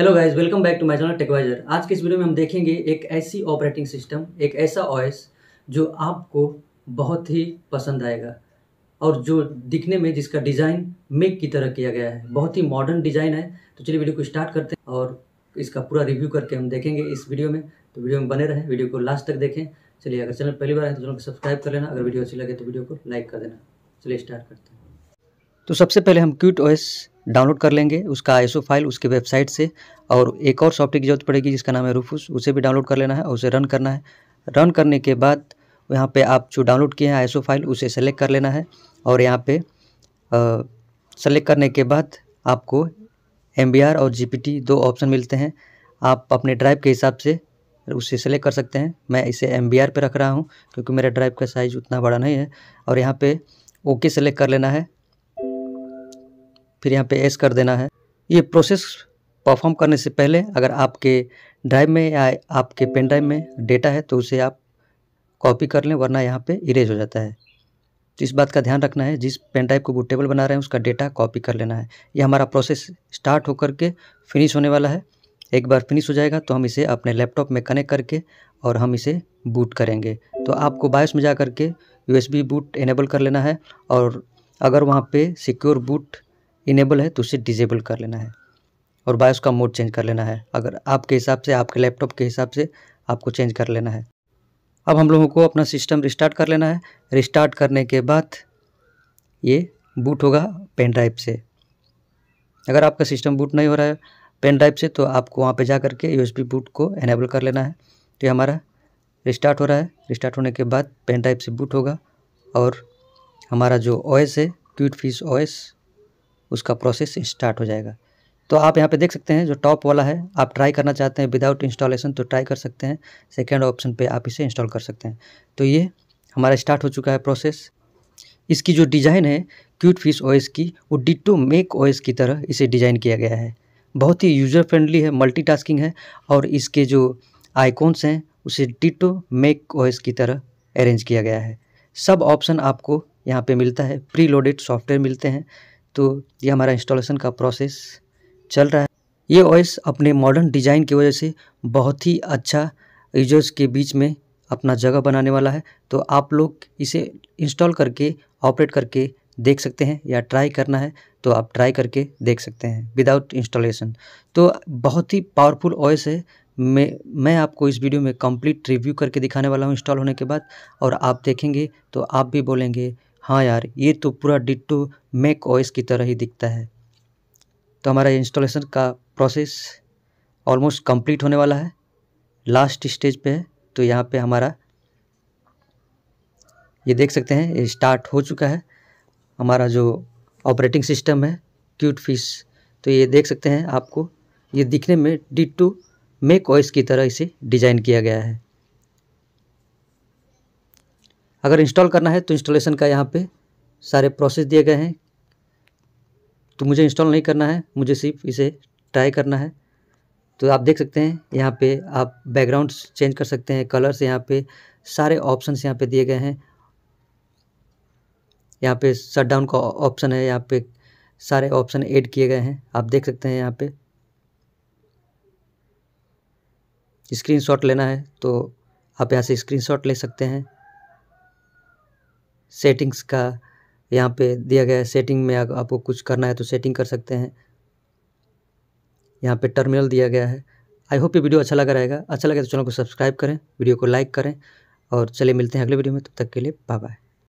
hello guys welcome back to my channel Techwiser आज के इस वीडियो में हम देखेंगे एक ऐसी ऑपरेटिंग सिस्टम एक ऐसा ओएस जो आपको बहुत ही पसंद आएगा और जो दिखने में जिसका डिज़ाइन मेक की तरह किया गया है बहुत ही मॉडर्न डिज़ाइन है तो चलिए वीडियो को स्टार्ट करते हैं और इसका पूरा रिव्यू करके हम देखेंगे इस वीडियो में तो वीडियो में बने रहें वीडियो को लास्ट तक देखें चलिए अगर चैनल पहली बार है तो चैनल को सब्सक्राइब कर लेना अगर वीडियो अच्छी लगे तो वीडियो को लाइक कर देना चलिए स्टार्ट करते हैं तो सबसे पहले हम क्यूट ओएस डाउनलोड कर लेंगे उसका आई फाइल उसके वेबसाइट से और एक और सॉफ्टवेयर की जरूरत पड़ेगी जिसका नाम है रूफूस उसे भी डाउनलोड कर लेना है और उसे रन करना है रन करने के बाद यहाँ पे आप जो डाउनलोड किए हैं आई फाइल उसे सेलेक्ट कर लेना है और यहाँ पे सेलेक्ट करने के बाद आपको एम और जी दो ऑप्शन मिलते हैं आप अपने ड्राइव के हिसाब से उसे सेलेक्ट कर सकते हैं मैं इसे एम पे रख रहा हूँ क्योंकि मेरा ड्राइव का साइज़ उतना बड़ा नहीं है और यहाँ पर ओके सेलेक्ट कर लेना है फिर यहाँ पे एस कर देना है ये प्रोसेस परफॉर्म करने से पहले अगर आपके ड्राइव में या आपके पेन ड्राइव में डेटा है तो उसे आप कॉपी कर लें वरना यहाँ पे इरेज हो जाता है तो इस बात का ध्यान रखना है जिस पेन ड्राइव को बुटेबल बना रहे हैं उसका डेटा कॉपी कर लेना है ये हमारा प्रोसेस स्टार्ट होकर के फिनिश होने वाला है एक बार फिनिश हो जाएगा तो हम इसे अपने लैपटॉप में कनेक्ट करके और हम इसे बूट करेंगे तो आपको बायस में जा करके यूएसबी बूट इनेबल कर लेना है और अगर वहाँ पे सिक्योर बूट इनेबल है तो उसे डिजेबल कर लेना है और बायोस का मोड चेंज कर लेना है अगर आपके हिसाब से आपके लैपटॉप के हिसाब से आपको चेंज कर लेना है अब हम लोगों को अपना सिस्टम रिस्टार्ट कर लेना है रिस्टार्ट करने के बाद ये बूट होगा पेन ड्राइव से अगर आपका सिस्टम बूट नहीं हो रहा है पेन ड्राइव से तो आपको वहाँ पे जा करके यूएसबी बूट को एनेबल कर लेना है तो ये हमारा रिस्टार्ट हो रहा है रिस्टार्ट होने के बाद पेन ड्राइव से बूट होगा और हमारा जो ओएस है क्यूट फीस ओएस उसका प्रोसेस स्टार्ट हो जाएगा तो आप यहाँ पे देख सकते हैं जो टॉप वाला है आप ट्राई करना चाहते हैं विदाउट इंस्टॉलेशन तो ट्राई कर सकते हैं सेकेंड ऑप्शन पर आप इसे इंस्टॉल कर सकते हैं तो ये हमारा स्टार्ट हो चुका है प्रोसेस इसकी जो डिज़ाइन है क्यूट फिश ओएस की वो डिटो मेक ओएस की तरह इसे डिज़ाइन किया गया है बहुत ही यूज़र फ्रेंडली है मल्टीटास्किंग है और इसके जो आइकॉन्स हैं उसे डिटो मेक ओएस की तरह अरेंज किया गया है सब ऑप्शन आपको यहाँ पे मिलता है प्री लोडेड सॉफ्टवेयर मिलते हैं तो ये हमारा इंस्टॉलेशन का प्रोसेस चल रहा है ये ओएस अपने मॉडर्न डिज़ाइन की वजह से बहुत ही अच्छा यूजर्स के बीच में अपना जगह बनाने वाला है तो आप लोग इसे इंस्टॉल करके ऑपरेट करके देख सकते हैं या ट्राई करना है तो आप ट्राई करके देख सकते हैं विदाउट इंस्टॉलेशन तो बहुत ही पावरफुल ओएस है मैं मैं आपको इस वीडियो में कंप्लीट रिव्यू करके दिखाने वाला हूँ इंस्टॉल होने के बाद और आप देखेंगे तो आप भी बोलेंगे हाँ यार ये तो पूरा डिट्टो मैक ओएस की तरह ही दिखता है तो हमारा इंस्टॉलेशन का प्रोसेस ऑलमोस्ट कंप्लीट होने वाला है लास्ट स्टेज पे है तो यहाँ पे हमारा ये देख सकते हैं ये स्टार्ट हो चुका है हमारा जो ऑपरेटिंग सिस्टम है क्यूट फिश तो ये देख सकते हैं आपको ये दिखने में डी टू मेक ऑइस की तरह इसे डिज़ाइन किया गया है अगर इंस्टॉल करना है तो इंस्टॉलेशन का यहाँ पे सारे प्रोसेस दिए गए हैं तो मुझे इंस्टॉल नहीं करना है मुझे सिर्फ इसे ट्राई करना है तो आप देख सकते हैं यहाँ पे आप बैकग्राउंड चेंज कर सकते हैं कलर्स यहाँ पे सारे ऑप्शंस यहाँ पे दिए गए हैं यहाँ पे शट डाउन का ऑप्शन है यहाँ पे सारे ऑप्शन ऐड किए गए हैं आप देख सकते हैं यहाँ पे स्क्रीन लेना है तो आप यहाँ से स्क्रीनशॉट ले सकते हैं सेटिंग्स का यहाँ पे दिया गया है सेटिंग में आपको कुछ करना है तो सेटिंग कर सकते हैं यहाँ पे टर्मिनल दिया गया है आई होप ये वीडियो अच्छा लगा रहेगा अच्छा लगे तो चैनल को सब्सक्राइब करें वीडियो को लाइक करें और चलिए मिलते हैं अगले वीडियो में तब तक के लिए बाय बाय